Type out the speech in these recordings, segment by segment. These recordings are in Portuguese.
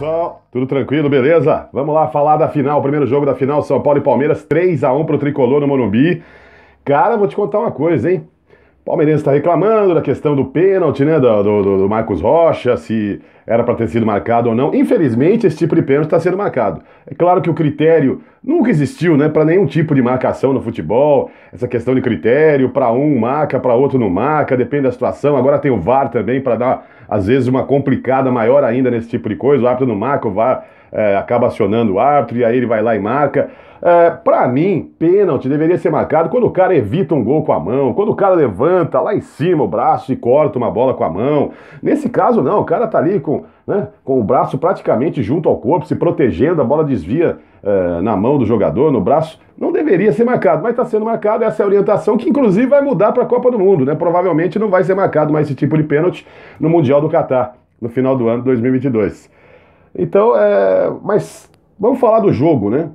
pessoal? Tudo tranquilo, beleza? Vamos lá falar da final, primeiro jogo da final, São Paulo e Palmeiras, 3 a 1 pro Tricolor no Morumbi. Cara, vou te contar uma coisa, hein? Palmeirense está reclamando da questão do pênalti, né? Do, do, do Marcos Rocha, se era para ter sido marcado ou não. Infelizmente, esse tipo de pênalti está sendo marcado. É claro que o critério nunca existiu, né? Para nenhum tipo de marcação no futebol. Essa questão de critério, para um marca, para outro não marca, depende da situação. Agora tem o VAR também para dar, às vezes, uma complicada maior ainda nesse tipo de coisa. O árbitro não marca, o VAR é, acaba acionando o árbitro e aí ele vai lá e marca. É, para mim, pênalti deveria ser marcado quando o cara evita um gol com a mão, quando o cara levanta lá em cima o braço e corta uma bola com a mão. Nesse caso, não, o cara tá ali com, né, com o braço praticamente junto ao corpo, se protegendo, a bola desvia é, na mão do jogador, no braço. Não deveria ser marcado, mas está sendo marcado. Essa é a orientação que, inclusive, vai mudar para a Copa do Mundo, né? Provavelmente não vai ser marcado mais esse tipo de pênalti no Mundial do Catar, no final do ano de 2022. Então, é... mas vamos falar do jogo, né?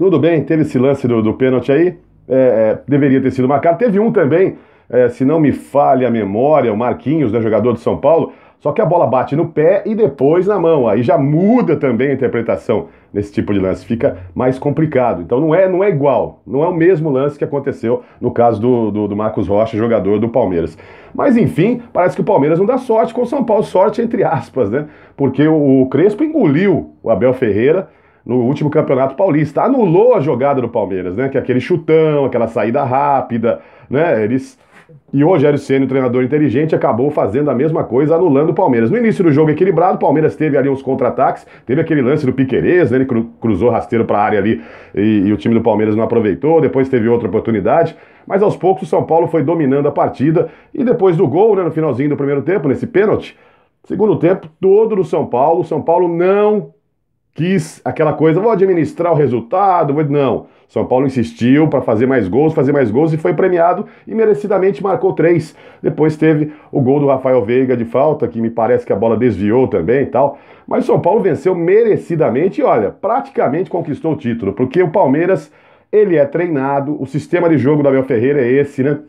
Tudo bem, teve esse lance do, do pênalti aí, é, é, deveria ter sido marcado. Teve um também, é, se não me falha a memória, o Marquinhos, né, jogador de São Paulo, só que a bola bate no pé e depois na mão. Aí já muda também a interpretação nesse tipo de lance, fica mais complicado. Então não é, não é igual, não é o mesmo lance que aconteceu no caso do, do, do Marcos Rocha, jogador do Palmeiras. Mas enfim, parece que o Palmeiras não dá sorte com o São Paulo, sorte entre aspas, né? Porque o, o Crespo engoliu o Abel Ferreira no último Campeonato Paulista. Anulou a jogada do Palmeiras, né? Que é aquele chutão, aquela saída rápida, né? Eles. E hoje Rogério Ceni, o treinador inteligente, acabou fazendo a mesma coisa, anulando o Palmeiras. No início do jogo equilibrado, o Palmeiras teve ali uns contra-ataques, teve aquele lance do Piquerez, né? Ele cru, cruzou rasteiro para a área ali e, e o time do Palmeiras não aproveitou, depois teve outra oportunidade. Mas aos poucos o São Paulo foi dominando a partida e depois do gol, né, no finalzinho do primeiro tempo, nesse pênalti, segundo tempo todo do São Paulo, o São Paulo não quis aquela coisa, vou administrar o resultado, vou... não. São Paulo insistiu para fazer mais gols, fazer mais gols e foi premiado e merecidamente marcou três. Depois teve o gol do Rafael Veiga de falta, que me parece que a bola desviou também e tal. Mas São Paulo venceu merecidamente e olha, praticamente conquistou o título, porque o Palmeiras, ele é treinado, o sistema de jogo do Abel Ferreira é esse, né?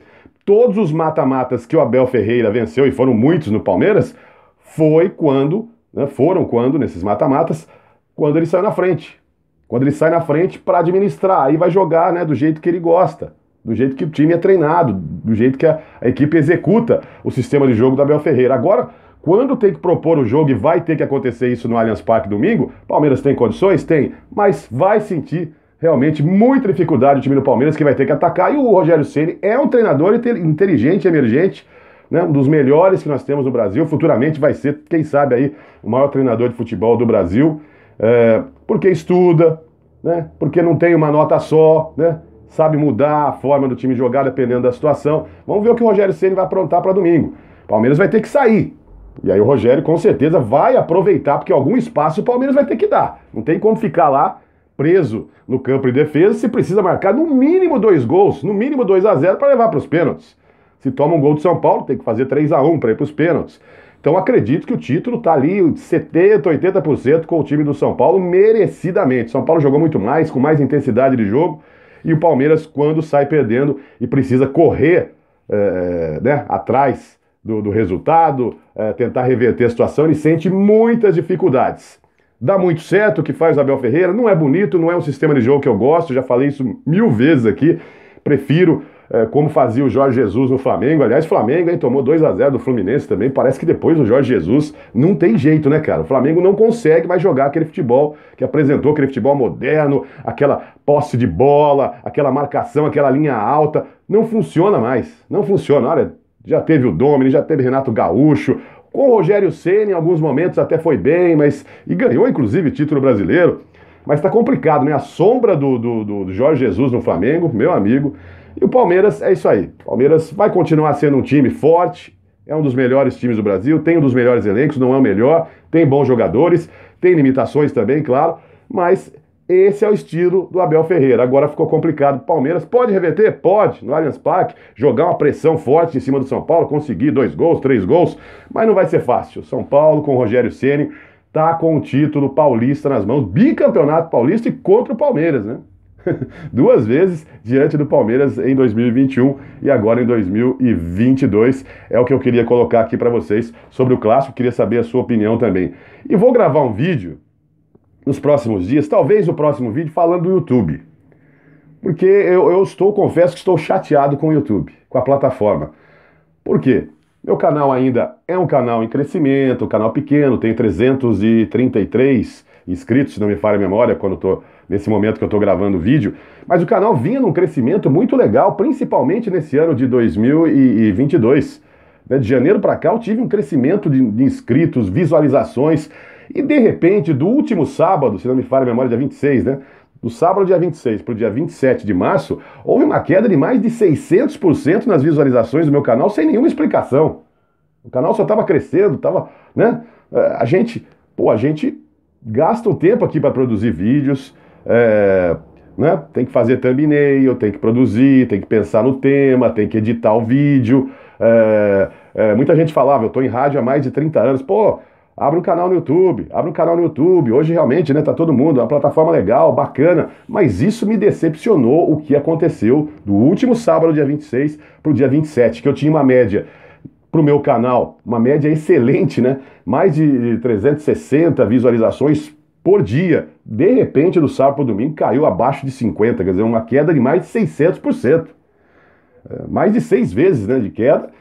Todos os mata-matas que o Abel Ferreira venceu, e foram muitos no Palmeiras, foi quando, né, foram quando, nesses mata-matas, quando ele sai na frente. Quando ele sai na frente para administrar, aí vai jogar né, do jeito que ele gosta, do jeito que o time é treinado, do jeito que a, a equipe executa o sistema de jogo da Bel Ferreira. Agora, quando tem que propor o jogo e vai ter que acontecer isso no Allianz Parque domingo, Palmeiras tem condições? Tem, mas vai sentir realmente muita dificuldade o time do Palmeiras que vai ter que atacar. E o Rogério Ceni é um treinador inteligente, emergente, né? um dos melhores que nós temos no Brasil. Futuramente vai ser, quem sabe aí, o maior treinador de futebol do Brasil é, porque estuda, né? porque não tem uma nota só, né? sabe mudar a forma do time jogar dependendo da situação. Vamos ver o que o Rogério Ceni vai aprontar para domingo. Palmeiras vai ter que sair. E aí o Rogério com certeza vai aproveitar, porque algum espaço o Palmeiras vai ter que dar. Não tem como ficar lá preso no campo de defesa se precisa marcar no mínimo dois gols, no mínimo 2 a 0 para levar para os pênaltis. Se toma um gol do São Paulo, tem que fazer 3 a 1 para ir para os pênaltis. Então acredito que o título está ali 70%, 80% com o time do São Paulo, merecidamente. São Paulo jogou muito mais, com mais intensidade de jogo. E o Palmeiras, quando sai perdendo e precisa correr é, né, atrás do, do resultado, é, tentar reverter a situação, ele sente muitas dificuldades. Dá muito certo o que faz o Abel Ferreira, não é bonito, não é um sistema de jogo que eu gosto, já falei isso mil vezes aqui. Prefiro é, como fazia o Jorge Jesus no Flamengo. Aliás, Flamengo hein, tomou 2 a 0 do Fluminense também. Parece que depois o Jorge Jesus não tem jeito, né, cara? O Flamengo não consegue mais jogar aquele futebol que apresentou, aquele futebol moderno, aquela posse de bola, aquela marcação, aquela linha alta. Não funciona mais. Não funciona. Olha, já teve o Domini, já teve Renato Gaúcho. Com o Rogério Senna, em alguns momentos até foi bem, mas. E ganhou, inclusive, título brasileiro. Mas tá complicado, né? A sombra do, do, do Jorge Jesus no Flamengo, meu amigo, e o Palmeiras é isso aí. O Palmeiras vai continuar sendo um time forte, é um dos melhores times do Brasil, tem um dos melhores elencos, não é o melhor, tem bons jogadores, tem limitações também, claro, mas esse é o estilo do Abel Ferreira. Agora ficou complicado. Palmeiras pode reverter? Pode, no Allianz Parque, jogar uma pressão forte em cima do São Paulo, conseguir dois gols, três gols, mas não vai ser fácil. São Paulo com o Rogério Ceni tá com o título paulista nas mãos, bicampeonato paulista e contra o Palmeiras, né? duas vezes diante do Palmeiras em 2021 e agora em 2022. É o que eu queria colocar aqui para vocês sobre o clássico, queria saber a sua opinião também. E vou gravar um vídeo nos próximos dias, talvez o próximo vídeo falando do YouTube. Porque eu, eu estou, confesso que estou chateado com o YouTube, com a plataforma. Por quê? Meu canal ainda é um canal em crescimento, um canal pequeno, tem 333 inscritos, se não me falha a memória, quando estou nesse momento que eu estou gravando o vídeo, mas o canal vinha num crescimento muito legal, principalmente nesse ano de 2022. Né, de janeiro para cá eu tive um crescimento de, de inscritos, visualizações, e de repente, do último sábado, se não me falha a memória, dia 26, né? Do sábado, dia 26, para o dia 27 de março, houve uma queda de mais de 600% nas visualizações do meu canal, sem nenhuma explicação. O canal só estava crescendo, estava, né? É, a gente, pô, a gente gasta um tempo aqui para produzir vídeos, é, né? Tem que fazer thumbnail, tem que produzir, tem que pensar no tema, tem que editar o vídeo. É, é, muita gente falava, eu estou em rádio há mais de 30 anos, pô, Abre um canal no YouTube, abre um canal no YouTube. Hoje realmente, né, tá todo mundo, é uma plataforma legal, bacana, mas isso me decepcionou o que aconteceu do último sábado, dia 26, pro dia 27, que eu tinha uma média pro meu canal, uma média excelente, né? Mais de 360 visualizações por dia. De repente, do sábado para domingo, caiu abaixo de 50, quer dizer, uma queda de mais de 600%. É, mais de seis vezes né, de queda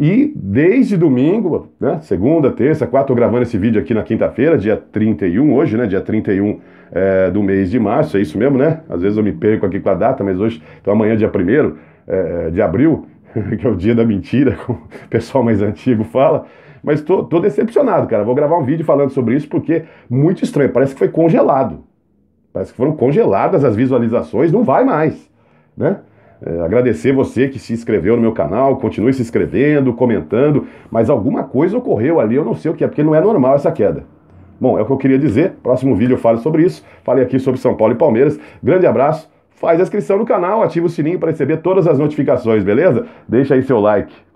e desde domingo, né, segunda, terça, quarta, estou gravando esse vídeo aqui na quinta-feira, dia 31, hoje, né? Dia 31 é, eh, do mês de março, é isso mesmo, né? Às vezes eu me perco aqui com a data, mas hoje, então amanhã, dia 1 é, eh, eh, de abril, que é o dia da mentira, como o pessoal mais antigo fala. Mas tô, tô decepcionado, cara. Vou gravar um vídeo falando sobre isso porque é muito estranho, parece que foi congelado. Parece que foram congeladas as visualizações, não vai mais, né? É, agradecer você que se inscreveu no meu canal, continue se inscrevendo, comentando, mas alguma coisa ocorreu ali, eu não sei o que é, porque não é normal essa queda. Bom, é o que eu queria dizer. Próximo vídeo eu falo sobre isso. Falei aqui sobre São Paulo e Palmeiras. Grande abraço. Faz a inscrição no canal, ativa o sininho para receber todas as notificações, beleza? Deixa aí seu like.